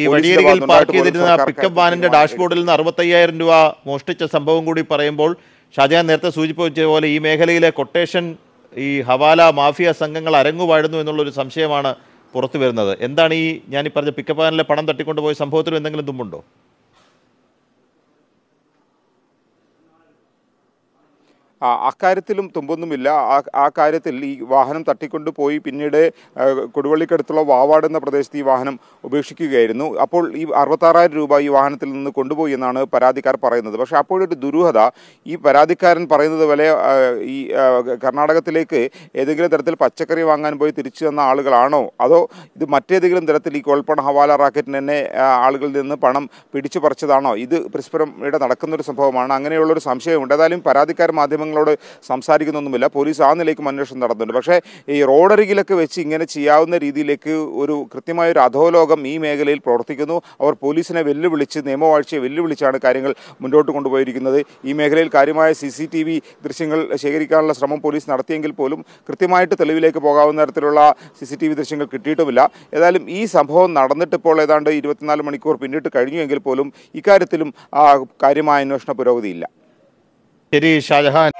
ഈ വഴിയരികിൽ പാർക്ക് ചെയ്തിരുന്ന പിക്കപ്പ് വാനിന്റെ ഡാഷ്ബോർഡിൽ നിന്ന് അറുപത്തയ്യായിരം രൂപ മോഷ്ടിച്ച സംഭവം കൂടി പറയുമ്പോൾ ഷാജഹാൻ നേരത്തെ സൂചിപ്പിച്ച പോലെ ഈ മേഖലയിലെ കൊട്ടേഷൻ ഈ ഹവാല മാഫിയ സംഘങ്ങൾ അരങ്ങുവാഴുന്നു എന്നുള്ളൊരു സംശയമാണ് പുറത്തു വരുന്നത് എന്താണ് ഈ ഞാൻ ഈ പറഞ്ഞ പിക്കപ്പ് വാനിലെ പണം തട്ടിക്കൊണ്ടുപോയ സംഭവത്തിന് എന്തെങ്കിലും തുമ്പുണ്ടോ അക്കാര്യത്തിലും തുമ്പൊന്നുമില്ല ആ കാര്യത്തിൽ ഈ വാഹനം തട്ടിക്കൊണ്ട് പോയി പിന്നീട് കൊടുവള്ളിക്കടുത്തുള്ള വാവാട് എന്ന പ്രദേശത്ത് ഈ വാഹനം ഉപേക്ഷിക്കുകയായിരുന്നു അപ്പോൾ ഈ അറുപത്താറായിരം രൂപ ഈ വാഹനത്തിൽ നിന്ന് കൊണ്ടുപോയി എന്നാണ് പരാതിക്കാർ പറയുന്നത് പക്ഷേ അപ്പോഴൊരു ദുരൂഹത ഈ പരാതിക്കാരൻ പറയുന്നത് പോലെ ഈ കർണാടകത്തിലേക്ക് ഏതെങ്കിലും തരത്തിൽ പച്ചക്കറി വാങ്ങാൻ പോയി തിരിച്ചു വന്ന ആളുകളാണോ അതോ ഇത് മറ്റേതെങ്കിലും തരത്തിൽ ഈ കൊൽപ്പണ ഹവാല റാക്കറ്റിന് തന്നെ ആളുകളിൽ നിന്ന് പണം പിടിച്ചു പറിച്ചതാണോ ഇത് പരസ്പരം ഇവിടെ നടക്കുന്നൊരു സംഭവമാണ് അങ്ങനെയുള്ളൊരു സംശയമുണ്ട് ഏതായാലും പരാതിക്കാർ മാധ്യമങ്ങൾ മാധ്യമങ്ങളോട് സംസാരിക്കുന്നൊന്നുമില്ല പോലീസ് ആ നിലയ്ക്കും അന്വേഷണം നടത്തുന്നുണ്ട് പക്ഷേ ഈ റോഡരികിലൊക്കെ വെച്ച് ഇങ്ങനെ ചെയ്യാവുന്ന രീതിയിലേക്ക് ഒരു കൃത്യമായ ഒരു അധോലോകം ഈ മേഖലയിൽ പ്രവർത്തിക്കുന്നു അവർ പോലീസിനെ വെല്ലുവിളിച്ച് നിയമവാഴ്ചയെ വെല്ലുവിളിച്ചാണ് കാര്യങ്ങൾ മുന്നോട്ട് കൊണ്ടുപോയിരിക്കുന്നത് ഈ മേഖലയിൽ കാര്യമായ സി സി ടി വി ദൃശ്യങ്ങൾ ശേഖരിക്കാനുള്ള ശ്രമം പോലീസ് നടത്തിയെങ്കിൽ പോലും കൃത്യമായിട്ട് തെളിവിലേക്ക് പോകാവുന്ന തരത്തിലുള്ള സി സി ടി വി ദൃശ്യങ്ങൾ കിട്ടിയിട്ടുമില്ല ഏതായാലും ഈ സംഭവം നടന്നിട്ട് ഇപ്പോൾ ഏതാണ്ട് ഇരുപത്തിനാല് മണിക്കൂർ പിന്നിട്ട് കഴിഞ്ഞുവെങ്കിൽ പോലും ഇക്കാര്യത്തിലും കാര്യമായ അന്വേഷണ പുരോഗതിയില്ല ശരി ഷാജഹാൻ